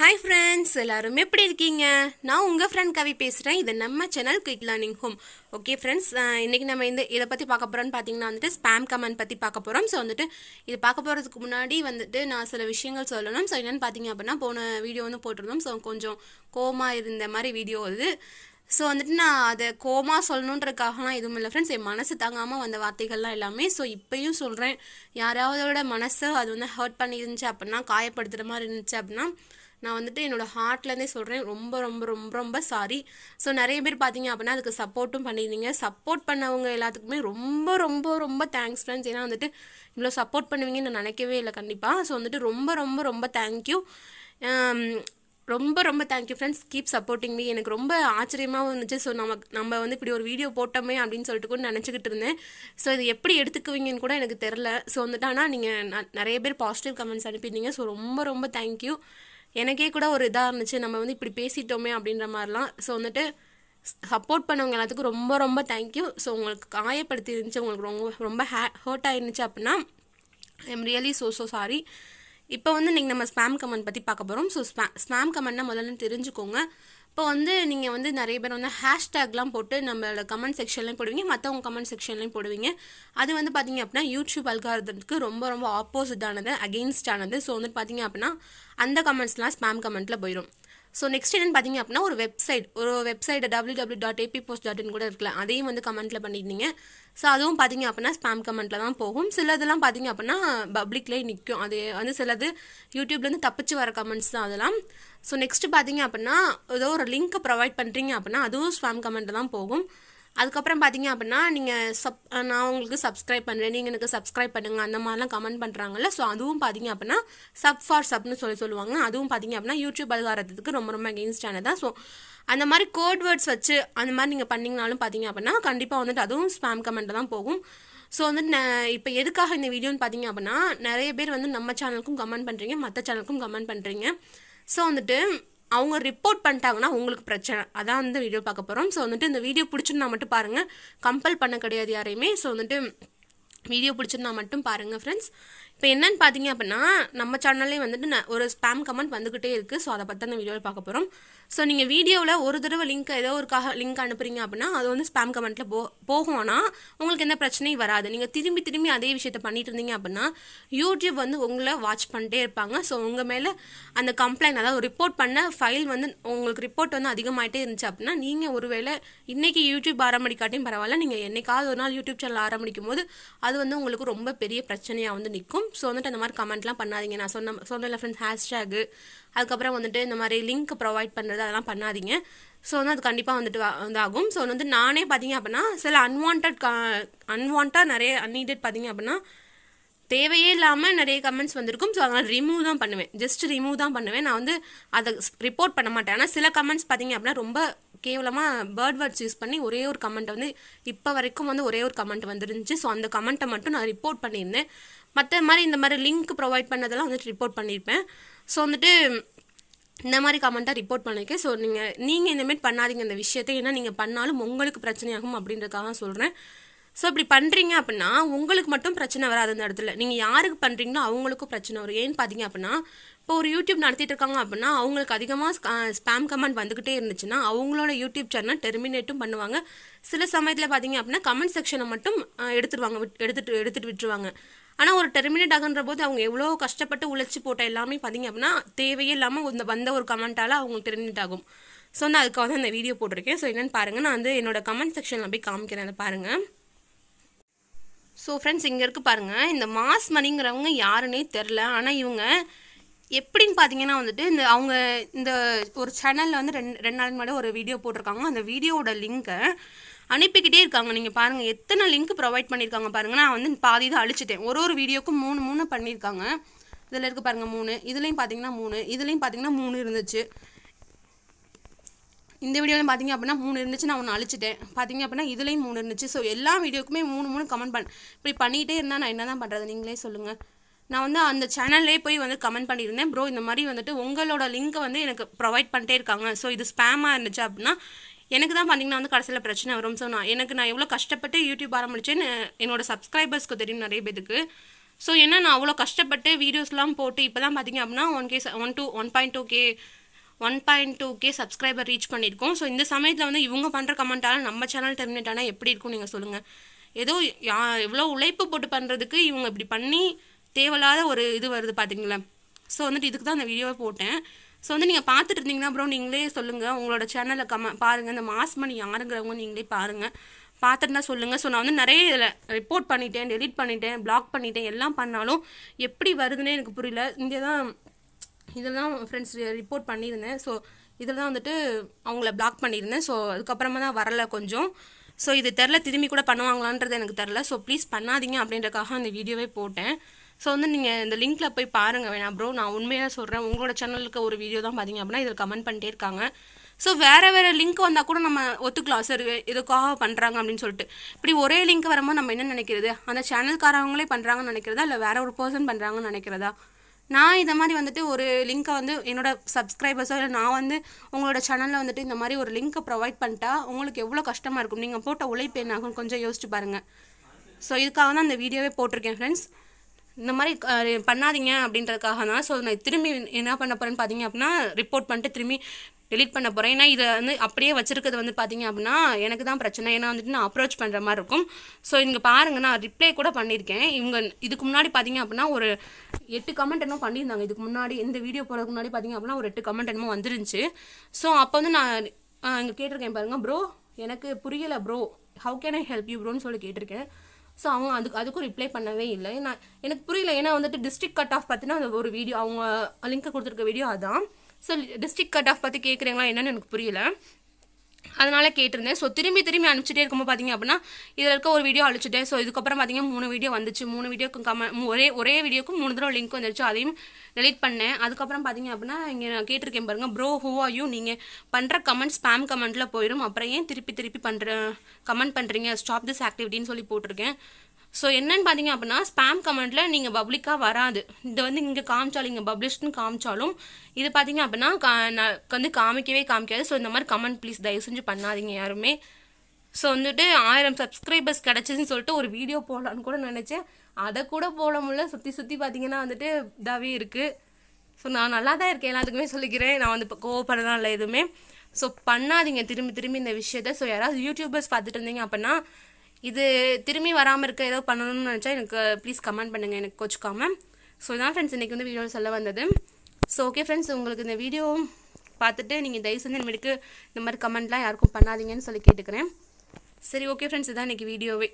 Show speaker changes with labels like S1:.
S1: hi friends எல்லாரும் எப்படி இருக்கீங்க நான் உங்கள் ஃப்ரெண்ட் கவி பேசுகிறேன் இது நம்ம channel quick learning home okay friends இன்றைக்கி நம்ம இந்த இதை பற்றி பார்க்க போகிறோன்னு பார்த்தீங்கன்னா வந்துட்டு ஸ்பேம் கமெண்ட் பற்றி பார்க்க போகிறோம் ஸோ வந்துட்டு இது பார்க்க போகிறதுக்கு முன்னாடி வந்துட்டு நான் சில விஷயங்கள் சொல்லணும் ஸோ என்னென்னு பார்த்தீங்க அப்படின்னா போன வீடியோ வந்து போட்டிருந்தோம் ஸோ கொஞ்சம் கோமா இருந்த மாதிரி வீடியோ இது ஸோ வந்துட்டு நான் அதை கோமா சொல்லணுன்றக்காகலாம் எதுவும் இல்லை ஃப்ரெண்ட்ஸ் என் மனசு தாங்காமல் வந்த வார்த்தைகள்லாம் எல்லாமே ஸோ இப்பயும் சொல்கிறேன் யாராவதோட மனசை அது வந்து ஹர்ட் பண்ணியிருந்துச்சு அப்படின்னா காயப்படுத்துகிற மாதிரி இருந்துச்சு அப்படின்னா நான் வந்துட்டு என்னோடய ஹார்ட்லேருந்தே சொல்கிறேன் ரொம்ப ரொம்ப ரொம்ப ரொம்ப சாரி ஸோ நிறைய பேர் பார்த்தீங்க அப்படின்னா அதுக்கு சப்போர்ட்டும் பண்ணியிருந்தீங்க சப்போர்ட் பண்ணவங்க எல்லாத்துக்குமே ரொம்ப ரொம்ப ரொம்ப தேங்க்ஸ் ஃப்ரெண்ட்ஸ் ஏன்னா வந்துட்டு இவ்வளோ சப்போர்ட் பண்ணுவீங்கன்னு நான் நினைக்கவே இல்லை கண்டிப்பாக ஸோ வந்துட்டு ரொம்ப ரொம்ப ரொம்ப தேங்க்யூ ரொம்ப ரொம்ப thank you friends keep supporting me எனக்கு ரொம்ப ஆச்சரியமாக இருந்துச்சு ஸோ நம்ம நம்ம வந்து இப்படி ஒரு வீடியோ போட்டோமே அப்படின்னு சொல்லிட்டு கூட நினச்சிக்கிட்டு இருந்தேன் ஸோ இது எப்படி எடுத்துக்குவீங்கன்னு கூட எனக்கு தெரில ஸோ வந்துட்டு ஆனால் நீங்கள் நிறைய பேர் பாசிட்டிவ் கமெண்ட்ஸ் அனுப்பியிருந்தீங்க ஸோ ரொம்ப ரொம்ப தேங்க்யூ எனக்கே கூட ஒரு இதாக இருந்துச்சு நம்ம வந்து இப்படி பேசிட்டோமே அப்படின்ற மாதிரிலாம் ஸோ வந்துட்டு சப்போர்ட் பண்ணவங்க எல்லாத்துக்கும் ரொம்ப ரொம்ப தேங்க்யூ ஸோ உங்களுக்கு காயப்படுத்தி இருந்துச்சு உங்களுக்கு ரொம்ப ரொம்ப ஹே ஹர்ட் ஆயிருந்துச்சு அப்படின்னா I am really so so sorry இப்போ வந்து நீங்கள் நம்ம ஸ்பேம் கமெண்ட் பற்றி பார்க்க போகிறோம் ஸோ ஸ்பே ஸ்பேம் கமெண்ட்னா முதல்ல தெரிஞ்சுக்கோங்க இப்போ வந்து நீங்கள் வந்து நிறைய பேர் வந்து ஹேஷ்டேக்லாம் போட்டு நம்மளோட கமெண்ட் செக்ஷன்லேயும் போடுவீங்க மற்றவங்க கமெண்ட் செக்ஷன்லேயும் போடுவீங்க அது வந்து பார்த்தீங்க அப்படின்னா யூடியூப் அல்காரத்துக்கு ரொம்ப ரொம்ப ஆப்போசிட்டானது அகெயின்ஸ்டானது ஸோ வந்து பார்த்தீங்க அப்படின்னா அந்த கமெண்ட்ஸ்லாம் ஸ்பேம் கமெண்ட்டில் போயிடும் ஸோ நெக்ஸ்ட் என்னென்னு பார்த்தீங்க அப்படின்னா ஒரு வெப்சைட் ஒரு website W W dot AP post dot in கூட இருக்கலாம் அதையும் வந்து கமெண்ட்டில் பண்ணியிருந்தீங்க ஸோ அதுவும் பார்த்தீங்க அப்படின்னா ஸ்பேம் கமெண்ட்டில் தான் போகும் சிலதெல்லாம் பார்த்தீங்க அப்படின்னா பப்ளிக்லேயே நிற்கும் அது வந்து சிலது யூடியூப்லேருந்து தப்பிச்சு வர கமெண்ட்ஸ் தான் அதெல்லாம் ஸோ நெக்ஸ்ட் பார்த்தீங்க அப்படின்னா ஏதோ ஒரு லிங்க்கை ப்ரொவைட் பண்ணுறீங்க அப்படின்னா அதுவும் ஸ்பேம் கமெண்ட்டில் தான் போகும் அதுக்கப்புறம் பார்த்தீங்க அப்படின்னா நீங்கள் சப் நான் உங்களுக்கு சப்ஸ்கிரைப் பண்ணுறேன் நீங்கள் எனக்கு சப்ஸ்கிரைப் பண்ணுங்கள் அந்த மாதிரிலாம் கமெண்ட் பண்ணுறாங்கல்ல ஸோ அதுவும் பார்த்தீங்க அப்படின்னா சப் ஃபார் சப்னு சொல்லி சொல்லுவாங்க அதுவும் பார்த்தீங்க அப்படின்னா யூடியூப் அதிகாரத்துக்கு ரொம்ப ரொம்ப அகெயின்ஸ்டான தான் ஸோ அந்த மாதிரி கோட் வேர்ட்ஸ் வச்சு அந்த மாதிரி நீங்கள் பண்ணிங்கனாலும் பார்த்தீங்க அப்படின்னா கண்டிப்பாக வந்துட்டு அதுவும் ஸ்பேம் கமெண்ட்டு தான் போகும் ஸோ வந்து இப்போ எதுக்காக இந்த வீடியோன்னு பார்த்தீங்க அப்படின்னா நிறைய பேர் வந்து நம்ம சேனலுக்கும் கமெண்ட் பண்ணுறீங்க மற்ற சேனலுக்கும் கமெண்ட் பண்ணுறீங்க ஸோ வந்துட்டு அவங்க ரிப்போர்ட் பண்ணிட்டாங்கன்னா உங்களுக்கு பிரச்சனை அதான் இந்த வீடியோ பார்க்க போகிறோம் ஸோ வந்துட்டு இந்த வீடியோ பிடிச்சிருந்தா மட்டும் பாருங்கள் கம்பல் பண்ண கிடையாது யாரையுமே ஸோ வந்துட்டு வீடியோ பிடிச்சிருந்தா மட்டும் பாருங்கள் ஃப்ரெண்ட்ஸ் இப்போ என்னன்னு பார்த்தீங்க அப்படின்னா நம்ம சேனல்லே வந்துட்டு நான் ஒரு ஸ்பேம் கமெண்ட் வந்துக்கிட்டே இருக்குது ஸோ அதை பற்றி அந்த வீடியோவில் பார்க்க போகிறோம் ஸோ நீங்கள் வீடியோவில் ஒரு தடவை லிங்க் ஏதோ ஒருக்காக லிங்க் அனுப்புறீங்க அப்படின்னா அது வந்து ஸ்பேம் கமெண்ட்டில் போ போகும்னா உங்களுக்கு எந்த பிரச்சனையும் வராது நீங்கள் திரும்பி திரும்பி அதே விஷயத்த பண்ணிட்டு இருந்தீங்க அப்படின்னா யூடியூப் வந்து உங்களை வாட்ச் பண்ணிட்டே இருப்பாங்க ஸோ உங்கள் மேலே அந்த கம்ப்ளைண்ட் அதாவது ரிப்போர்ட் பண்ண ஃபைல் வந்து உங்களுக்கு ரிப்போர்ட் வந்து அதிகமாகிட்டே இருந்துச்சு அப்படின்னா நீங்கள் ஒருவேளை இன்றைக்கி யூடியூப் ஆரம்பிக்காட்டியும் பரவாயில்ல நீங்கள் என்னைக்காவது ஒரு நாள் யூடியூப் சேனல் ஆரம்பிக்கும் போது அது வந்து உங்களுக்கு ரொம்ப பெரிய பிரச்சனையாக வந்து நிற்கும் ஸோ வந்துட்டு அந்த மாதிரி கமெண்ட்லாம் பண்ணாதீங்க நான் சொன்ன சொன்ன ஃப்ரெண்ட்ஸ் ஹேஷ்டேகு அதுக்கப்புறம் வந்துட்டு இந்த மாதிரி லிங்க் ப்ரொவைட் பண்ணுறது அதெல்லாம் பண்ணாதீங்க ஸோ வந்து அது கண்டிப்பாக வந்துட்டு இதாகும் ஸோ வந்து நானே பார்த்தீங்க அப்படின்னா சில அன்வான்ட் க அன்வான்ட்டாக நிறைய அன்னீடட் பார்த்தீங்க அப்படின்னா தேவையே இல்லாமல் நிறைய கமெண்ட்ஸ் வந்திருக்கும் ஸோ அதனால் ரிமூவ் தான் பண்ணுவேன் ஜஸ்ட் ரிமூவ் தான் பண்ணுவேன் நான் வந்து அதை ரிப்போர்ட் பண்ண மாட்டேன் ஆனால் சில கமெண்ட்ஸ் பார்த்தீங்க அப்படின்னா ரொம்ப கேவலமாக பேர்ட் வேர்ட்ஸ் யூஸ் பண்ணி ஒரே ஒரு கமெண்ட் வந்து இப்போ வரைக்கும் வந்து ஒரே ஒரு கமெண்ட் வந்துருந்துச்சு ஸோ அந்த கமெண்ட்டை மட்டும் நான் ரிப்போர்ட் பண்ணியிருந்தேன் மற்ற மாதிரி இந்த மாதிரி லிங்க் ப்ரொவைட் பண்ணதெல்லாம் வந்துட்டு ரிப்போர்ட் பண்ணியிருப்பேன் ஸோ வந்துட்டு இந்த மாதிரி கமெண்ட்டாக ரிப்போர்ட் பண்ணியிருக்கேன் ஸோ நீங்கள் நீங்கள் இந்தமாரி பண்ணாதீங்க இந்த விஷயத்தை ஏன்னா நீங்கள் பண்ணாலும் உங்களுக்கு பிரச்சனையாகும் அப்படின்றதுக்காக சொல்கிறேன் ஸோ இப்படி பண்ணுறீங்க அப்படின்னா உங்களுக்கு மட்டும் பிரச்சனை வராது அந்த இடத்துல நீங்கள் யாருக்கு பண்ணுறீங்களோ அவங்களுக்கும் பிரச்சனை வரும் ஏன்னு பார்த்தீங்க அப்படின்னா இப்போ ஒரு யூடியூப் நடத்திட்டு இருக்காங்க அப்படின்னா அவங்களுக்கு அதிகமாக ஸ்பேம் கமெண்ட் வந்துக்கிட்டே இருந்துச்சுன்னா அவங்களோட யூடியூப் சேனல் டெர்மினேட்டும் பண்ணுவாங்க சில சமயத்தில் பார்த்தீங்க அப்படின்னா கமெண்ட் செக்ஷனை மட்டும் எடுத்துருவாங்க எடுத்துட்டு எடுத்துகிட்டு விட்டுருவாங்க ஆனால் ஒரு டெர்மினேட் ஆகுன்ற போது அவங்க எவ்வளோ கஷ்டப்பட்டு உழைச்சி போட்ட எல்லாமே பார்த்தீங்க அப்படின்னா தேவையே இல்லாமல் இந்த வந்த ஒரு கமெண்ட்டால் அவங்களுக்கு டெர்மினேட் ஆகும் ஸோ நான் அதுக்காக தான் இந்த வீடியோ போட்டிருக்கேன் ஸோ என்னென்னு பாருங்கள் நான் வந்து என்னோடய கமெண்ட் செக்ஷனில் போய் காமிக்கிறேன் அதை பாருங்கள் ஸோ ஃப்ரெண்ட்ஸ் இங்கே இருக்குது பாருங்கள் இந்த மாஸ் மணிங்கிறவங்க யாருன்னே தெரில ஆனால் இவங்க எப்படின்னு பார்த்தீங்கன்னா வந்துட்டு இந்த அவங்க இந்த ஒரு சேனலில் வந்து ரெண்டு ரெண்டு நாள் முன்னாடி ஒரு வீடியோ போட்டிருக்காங்க அந்த வீடியோவோட லிங்க்கை அனுப்பிக்கிட்டே இருக்காங்க நீங்கள் பாருங்கள் எத்தனை லிங்க் ப்ரொவைட் பண்ணியிருக்காங்க பாருங்கள் நான் வந்து பாதி இதை அழிச்சிட்டேன் ஒரு ஒரு வீடியோக்கும் மூணு மூணு பண்ணியிருக்காங்க இதில் இருக்குது பாருங்கள் மூணு இதுலேயும் பார்த்தீங்கன்னா மூணு இதுலேயும் பார்த்தீங்கன்னா மூணு இருந்துச்சு இந்த வீடியோவில் பார்த்தீங்க அப்படின்னா மூணு இருந்துச்சு நான் ஒன்று அழிச்சிட்டேன் பார்த்தீங்க அப்படின்னா இதுலேயும் மூணு இருந்துச்சு ஸோ எல்லா வீடியோக்குமே மூணு மூணு கமெண்ட் பண்ண இப்படி பண்ணிகிட்டே இருந்தால் நான் என்ன தான் பண்ணுறது நீங்களே சொல்லுங்கள் நான் வந்து அந்த சேனல்லே போய் வந்து கமெண்ட் பண்ணியிருந்தேன் ப்ரோ இந்த மாதிரி வந்துட்டு உங்களோட லிங்க்கை வந்து எனக்கு ப்ரொவைட் பண்ணிட்டே இருக்காங்க ஸோ இது ஸ்பேமாக இருந்துச்சு அப்படின்னா எனக்கு தான் பார்த்தீங்கன்னா வந்து கடைசியில் பிரச்சனை வரும் ஸோ நான் எனக்கு நான் எவ்வளோ கஷ்டப்பட்டு யூடியூப் ஆரம்பிச்சேன்னு என்னோடய சப்ஸ்கிரைபர்ஸ்க்கு தெரியும் நிறைய பேருக்கு ஸோ என்ன நான் அவ்வளோ கஷ்டப்பட்டு வீடியோஸ்லாம் போட்டு இப்போ தான் பார்த்தீங்க அப்படின்னா one K one two one point two K one point two K subscriber reach பண்ணியிருக்கோம் ஸோ இந்த சமயத்தில் வந்து இவங்க பண்ணுற கமெண்ட்டால் நம்ம சேனல் டெர்மினேட் ஆனால் எப்படி இருக்கும் நீங்கள் சொல்லுங்கள் ஏதோ யா எவ்வளோ உழைப்பு போட்டு பண்ணுறதுக்கு இவங்க இப்படி பண்ணி தேவையில்லாத ஒரு இது வருது பார்த்தீங்களா ஸோ வந்துட்டு இதுக்கு தான் அந்த வீடியோவை போட்டேன் ஸோ வந்து நீங்கள் பார்த்துட்டு இருந்தீங்கன்னா அப்புறம் நீங்களே சொல்லுங்கள் உங்களோட சேனலில் கம பாருங்கள் இந்த மாஸ் மணி யாருங்கிறவங்க நீங்களே பாருங்கள் பார்த்துருந்தா சொல்லுங்கள் ஸோ நான் வந்து நிறைய இதில் ரிப்போர்ட் பண்ணிட்டேன் டெலிட் பண்ணிட்டேன் பிளாக் பண்ணிட்டேன் எல்லாம் பண்ணாலும் எப்படி வருதுன்னே எனக்கு புரியல இங்கே தான் இதில் தான் ஃப்ரெண்ட்ஸ் ரிப்போர்ட் பண்ணியிருந்தேன் ஸோ இதில் தான் வந்துட்டு அவங்கள பிளாக் பண்ணியிருந்தேன் ஸோ அதுக்கப்புறமா தான் வரலை கொஞ்சம் ஸோ இது தெரில திரும்பி கூட பண்ணுவாங்களான்றது எனக்கு தெரில ஸோ ப்ளீஸ் பண்ணாதீங்க அப்படின்றக்காக அந்த வீடியோவே போட்டேன் ஸோ வந்து நீங்கள் இந்த லிங்க்கில் போய் பாருங்கள் வேணாம் ப்ரோ நான் உண்மையாக சொல்கிறேன் உங்களோட சேனலுக்கு ஒரு வீடியோ தான் பார்த்தீங்க அப்படின்னா இதில் கமெண்ட் பண்ணிட்டே இருக்காங்க ஸோ வேறு வேறு லிங்க் வந்தால் கூட நம்ம ஒத்துக்கலாம் சார் இதுக்காக பண்ணுறாங்க அப்படின்னு சொல்லிட்டு இப்படி ஒரே லிங்க் வரும்போது நம்ம என்ன நினைக்கிறது அந்த சேனல்காரவங்களே பண்ணுறாங்கன்னு நினைக்கிறதா இல்லை வேறு ஒரு பர்சன் பண்ணுறாங்கன்னு நினைக்கிறதா நான் இதை மாதிரி வந்துட்டு ஒரு லிங்க்கை வந்து என்னோட சப்ஸ்கிரைபர்ஸோ இல்லை நான் வந்து உங்களோட சேனலில் வந்துட்டு இந்த மாதிரி ஒரு லிங்க்கை ப்ரொவைட் பண்ணிட்டா உங்களுக்கு எவ்வளோ கஷ்டமாக இருக்கும் நீங்கள் போட்ட உழைப்பு என்ன ஆகும் கொஞ்சம் யோசிச்சு பாருங்கள் ஸோ இதுக்காக தான் அந்த வீடியோவே போட்டிருக்கேன் ஃப்ரெண்ட்ஸ் இந்த மாதிரி பண்ணாதீங்க அப்படின்றதுக்காக தான் ஸோ நான் திரும்பி என்ன பண்ண போகிறேன்னு பார்த்தீங்க அப்படின்னா ரிப்போர்ட் பண்ணிட்டு திரும்பி டெலிட் பண்ண போகிறேன் ஏன்னா இதை வந்து அப்படியே வச்சிருக்கிறது வந்து பார்த்தீங்க அப்படின்னா எனக்கு தான் பிரச்சனை ஏன்னா வந்துட்டு நான் அப்ரோச் பண்ணுற மாதிரி இருக்கும் ஸோ இங்கே பாருங்கள் நான் ரிப்ளை கூட பண்ணியிருக்கேன் இவங்க இதுக்கு முன்னாடி பார்த்தீங்க அப்படின்னா ஒரு எட்டு கமெண்ட் என்னமோ பண்ணியிருந்தாங்க இதுக்கு முன்னாடி இந்த வீடியோ போகிறதுக்கு முன்னாடி பார்த்தீங்க அப்படின்னா ஒரு எட்டு கமெண்ட் என்னமோ வந்துருந்துச்சு ஸோ அப்போ வந்து நான் இங்கே கேட்டிருக்கேன் பாருங்கள் ப்ரோ எனக்கு புரியலை bro how can I help you ப்ரோன்னு சொல்லி கேட்டிருக்கேன் ஸோ அவங்க அதுக்கு அதுக்கும் ரிப்ளை பண்ணவே இல்லை நான் எனக்கு புரியல ஏன்னா வந்துட்டு டிஸ்ட்ரிக் கட் ஆஃப் பார்த்தீங்கன்னா அந்த ஒரு வீடியோ அவங்க லிங்க்கை கொடுத்துருக்க வீடியோ அதான் ஸோ டிஸ்ட்ரிக் கட் ஆஃப் பற்றி கேட்குறீங்களா என்னன்னு எனக்கு புரியல அதனால் கேட்டிருந்தேன் ஸோ திரும்பி திரும்பி அனுப்பிச்சிட்டே இருக்கும்போது பார்த்தீங்க அப்படின்னா இதில் இருக்க ஒரு வீடியோ அழிச்சிட்டேன் ஸோ இதுக்கப்புறம் பார்த்தீங்கன்னா மூணு வீடியோ வந்துச்சு மூணு வீடியோக்கும் கம ஒரே ஒரே வீடியோக்கும் மூணு தடவை லிங்க் வந்துருச்சு அதையும் டெலிட் பண்ணேன் அதுக்கப்புறம் பார்த்தீங்க அப்படின்னா இங்கே நான் கேட்டிருக்கேன் பாருங்கள் ப்ரோ ஹூ ஆர் யூ நீங்கள் பண்ணுற கமெண்ட் ஸ்பேம் கமெண்ட்டில் போயிடும் அப்புறம் ஏன் திருப்பி திருப்பி பண்ணுற கமெண்ட் பண்ணுறீங்க ஸ்டாப் திஸ் ஆக்டிவிட்டின்னு சொல்லி போட்டிருக்கேன் ஸோ என்னன்னு பார்த்தீங்க அப்படின்னா ஸ்பேம் கமெண்ட்டில் நீங்கள் பப்ளிக்காக வராது இது வந்து இங்கே காமிச்சாலும் இங்கே பப்ளிஷ்னு காமிச்சாலும் இது பார்த்தீங்க அப்படின்னா வந்து காமிக்கவே காமிக்காது ஸோ இந்த மாதிரி கமெண்ட் ப்ளீஸ் தயவு செஞ்சு பண்ணாதீங்க யாருமே ஸோ வந்துட்டு ஆயிரம் சப்ஸ்கிரைபர்ஸ் கிடச்சிதுன்னு சொல்லிட்டு ஒரு வீடியோ போடலான்னு கூட நினச்சேன் அதை கூட போட முடியல சுற்றி சுற்றி பார்த்தீங்கன்னா வந்துட்டு இதாகவே இருக்குது ஸோ நான் நல்லா தான் இருக்கேன் எல்லாத்துக்குமே சொல்லிக்கிறேன் நான் வந்து இப்போ கோவப்படுறதா இல்லை எதுவுமே ஸோ பண்ணாதீங்க திரும்பி திரும்பி இந்த விஷயத்த ஸோ யாராவது யூடியூபர்ஸ் பார்த்துட்டு இருந்தீங்க அப்படின்னா இது திரும்பி வராமல் இருக்க ஏதோ பண்ணணும்னு நினச்சா எனக்கு ப்ளீஸ் கமெண்ட் பண்ணுங்கள் எனக்கு கோச்சுக்காமல் ஸோ இதான் ஃப்ரெண்ட்ஸ் இன்றைக்கி வந்து வீடியோவில் சொல்ல வந்தது ஸோ ஓகே ஃப்ரெண்ட்ஸ் உங்களுக்கு இந்த வீடியோ பார்த்துட்டு நீங்கள் தயவு செஞ்சு நம்மளுக்கு இந்த மாதிரி கமெண்ட்லாம் யாருக்கும் பண்ணாதீங்கன்னு சொல்லி கேட்டுக்கிறேன் சரி ஓகே ஃப்ரெண்ட்ஸ் இதான் இன்றைக்கி வீடியோவே